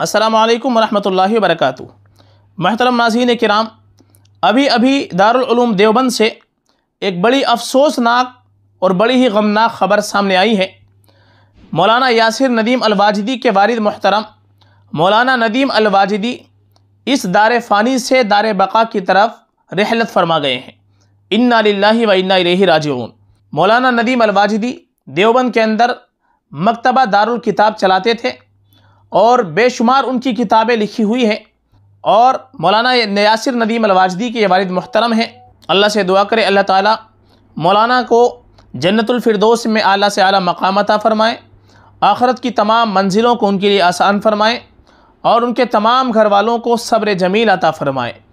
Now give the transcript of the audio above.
असलकम वरहमल वरक महतरम नाजीन कराम अभी अभी दारुलूम देवबंद से एक बड़ी अफसोसनाक और बड़ी ही गमनाक ख़बर सामने आई है मौलाना यासिर नदीम अलवाजदी के वारिद मोहतरम मौलाना नदीम अलवाजदी इस दार फ़ानी से दार बका की तरफ रहलत फरमा गए हैं इन्ना लाला व इन्ना राजून मौलाना नदीम अलवाजदी देवबंद के अंदर मकतबा दारुल किताब चलाते थे और बेशुमार उनकी किताबें लिखी हुई हैं और मौलाना नयासर नदीम अलवाजदी के वालद मोहतरम हैं अल्लाह से दुआ करें अल्लाह ताला मौलाना को जन्नतफरदोस में आला से आला मकाम अता फ़रमाएँ आखरत की तमाम मंजिलों को उनके लिए आसान फ़रमाएँ और उनके तमाम घर वालों को सब्र जमील अता फ़रमाएँ